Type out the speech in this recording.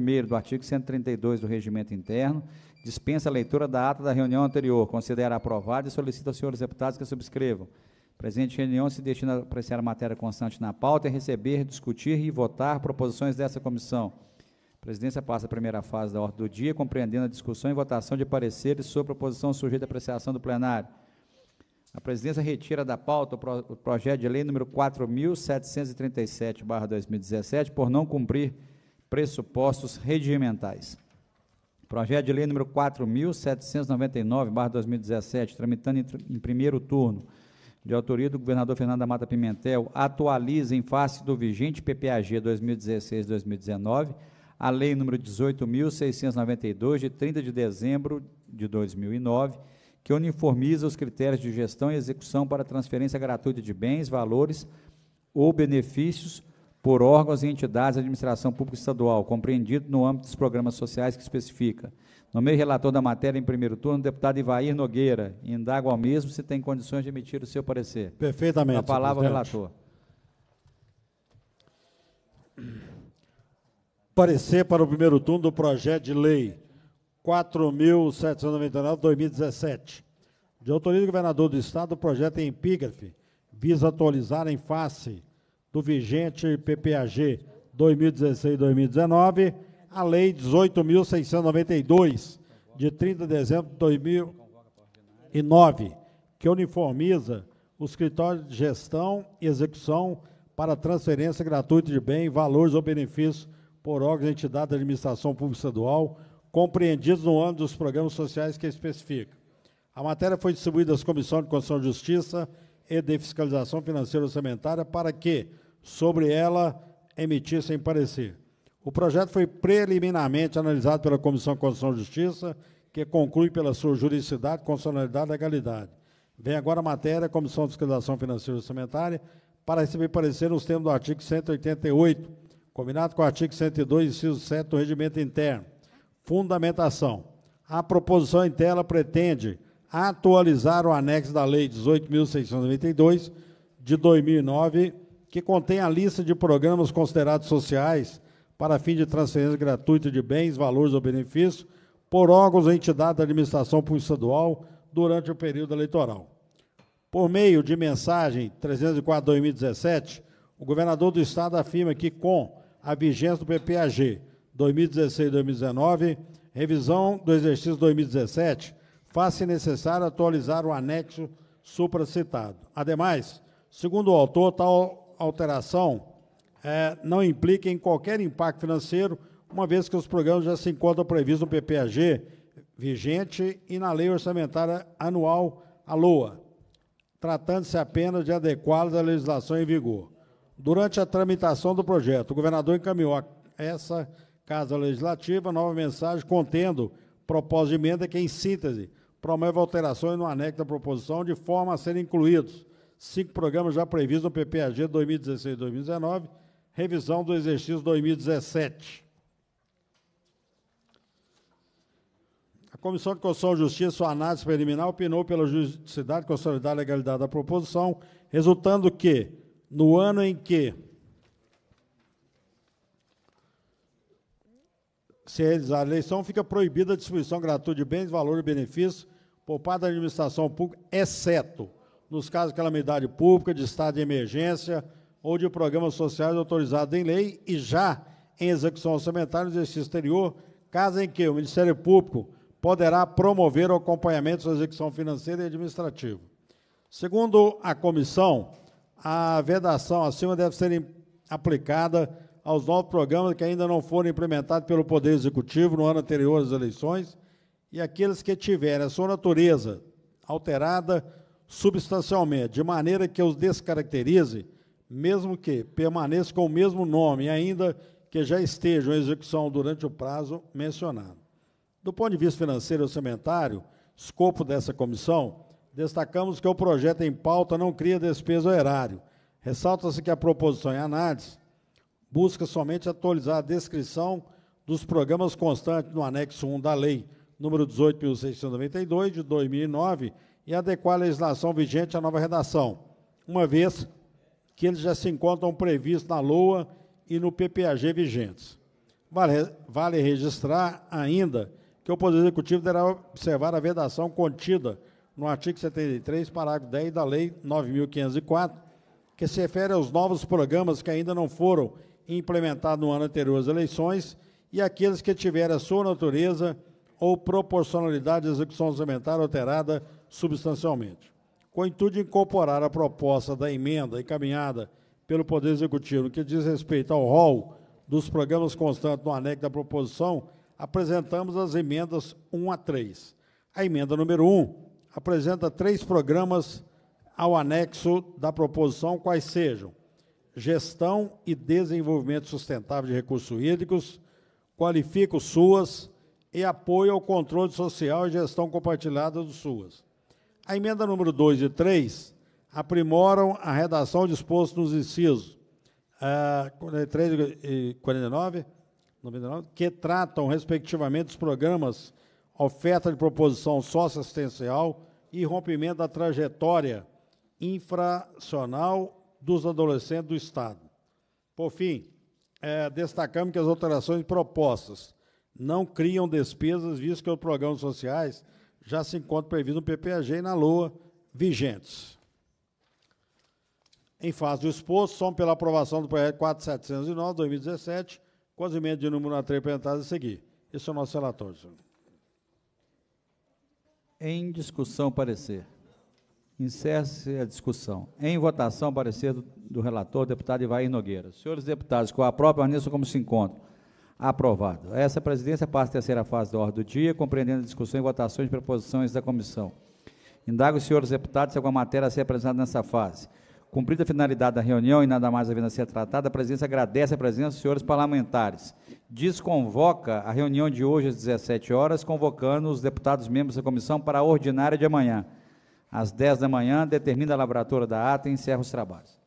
1 do artigo 132 do Regimento Interno, dispensa a leitura da ata da reunião anterior, considera aprovada e solicita aos senhores deputados que subscrevam. Presidente, reunião se destina a apreciar a matéria constante na pauta e receber, discutir e votar proposições dessa comissão. A presidência passa a primeira fase da ordem do dia, compreendendo a discussão e votação de pareceres sobre proposição sujeita à apreciação do plenário. A presidência retira da pauta o, o projeto de lei número 4.737, 2017, por não cumprir pressupostos regimentais. Projeto de lei número 4.799-2017, tramitando em primeiro turno, de autoria do governador Fernando da Mata Pimentel, atualiza em face do vigente PPAG 2016-2019 a lei número 18.692, de 30 de dezembro de 2009, que uniformiza os critérios de gestão e execução para transferência gratuita de bens, valores ou benefícios por órgãos e entidades da administração pública estadual, compreendido no âmbito dos programas sociais que especifica. Nomei relator da matéria em primeiro turno, deputado Ivair Nogueira. Indago ao mesmo se tem condições de emitir o seu parecer. Perfeitamente. A palavra ao relator. Parecer para o primeiro turno do projeto de lei 4.799-2017. De autoria do governador do Estado, o projeto é em epígrafe visa atualizar em face do vigente PPAG 2016-2019, a Lei 18.692, de 30 de dezembro de 2009, que uniformiza os escritório de gestão e execução para transferência gratuita de bens, valores ou benefícios por órgãos e entidades da administração pública estadual, compreendidos no âmbito dos programas sociais que especifica. A matéria foi distribuída às comissões de Constituição e Justiça e de Fiscalização Financeira e Orçamentária para que, sobre ela emitissem parecer. O projeto foi preliminarmente analisado pela Comissão de Constituição e Justiça, que conclui pela sua juridicidade, constitucionalidade e legalidade. Vem agora a matéria, Comissão de Fiscalização Financeira e Orçamentária, para receber parecer nos termos do artigo 188, combinado com o artigo 102, inciso 7 do Regimento Interno. Fundamentação. A proposição em tela pretende atualizar o anexo da Lei 18.692, de 2009, que contém a lista de programas considerados sociais para fim de transferência gratuita de bens, valores ou benefícios por órgãos ou entidade da administração pública estadual durante o período eleitoral. Por meio de mensagem 304-2017, o governador do Estado afirma que, com a vigência do PPAG 2016-2019, revisão do exercício 2017, faz-se necessário atualizar o anexo supracitado. Ademais, segundo o autor, tal alteração é, não implica em qualquer impacto financeiro, uma vez que os programas já se encontram previstos no PPAG vigente e na Lei Orçamentária Anual, a LOA, tratando-se apenas de adequá-los à legislação em vigor. Durante a tramitação do projeto, o governador encaminhou a essa Casa Legislativa nova mensagem contendo propósito de emenda que, em síntese, promove alterações no anexo da proposição de forma a serem incluídos cinco programas já previstos no PPAG 2016-2019, revisão do exercício 2017. A Comissão de Constituição e Justiça, sua análise preliminar, opinou pela juridicidade, consolidar a legalidade da proposição, resultando que, no ano em que se realizar a eleição, fica proibida a distribuição gratuita de bens, valor e benefícios por parte da administração pública, exceto nos casos de calamidade pública, de estado de emergência ou de programas sociais autorizados em lei e já em execução orçamentária no exercício exterior, caso em que o Ministério Público poderá promover o acompanhamento da execução financeira e administrativa. Segundo a comissão, a vedação acima deve ser aplicada aos novos programas que ainda não foram implementados pelo Poder Executivo no ano anterior às eleições e aqueles que tiverem a sua natureza alterada substancialmente, de maneira que os descaracterize, mesmo que permaneça com o mesmo nome, ainda que já estejam em execução durante o prazo mencionado. Do ponto de vista financeiro e orçamentário, escopo dessa comissão, destacamos que o projeto em pauta não cria despesa ao erário. Ressalta-se que a proposição em análise busca somente atualizar a descrição dos programas constantes no anexo 1 da Lei número 18.692, de 2009, e adequar a legislação vigente à nova redação, uma vez que eles já se encontram previstos na LOA e no PPAG vigentes. Vale, vale registrar ainda que o Poder Executivo deverá observar a vedação contida no artigo 73, parágrafo 10 da Lei 9.504, que se refere aos novos programas que ainda não foram implementados no ano anterior às eleições e aqueles que tiverem a sua natureza ou proporcionalidade de execução orçamentária alterada substancialmente, com o intuito de incorporar a proposta da emenda encaminhada pelo Poder Executivo que diz respeito ao rol dos programas constantes no anexo da proposição, apresentamos as emendas 1 a 3. A emenda número 1 apresenta três programas ao anexo da proposição, quais sejam Gestão e Desenvolvimento Sustentável de Recursos Hídricos, qualifica os SUAS e Apoio ao Controle Social e Gestão Compartilhada do SUAS. A emenda número 2 e 3 aprimoram a redação disposta nos incisos uh, eh, 43 e 49, 99, que tratam, respectivamente, dos programas oferta de proposição socioassistencial e rompimento da trajetória infracional dos adolescentes do Estado. Por fim, é, destacamos que as alterações propostas não criam despesas, visto que os programas sociais já se encontra previsto no PPAG e na LOA vigentes. Em fase do exposto, são pela aprovação do projeto 4709, 2017, com as emendas de número 3 apresentadas a seguir. Esse é o nosso relatório, senhor. Em discussão, parecer. Encerra-se a discussão. Em votação, parecer do, do relator, deputado Ivair Nogueira. Senhores deputados, com a própria Anissa como se encontra Aprovado. Essa presidência passa a terceira fase da ordem do dia, compreendendo a discussão e votações de proposições da comissão. Indago os senhores deputados se alguma matéria a ser apresentada nessa fase. Cumprida a finalidade da reunião e nada mais havendo a ser tratada, a presidência agradece a presença dos senhores parlamentares. Desconvoca a reunião de hoje às 17 horas, convocando os deputados membros da comissão para a ordinária de amanhã. Às 10 da manhã, determina a laboratória da ata e encerra os trabalhos.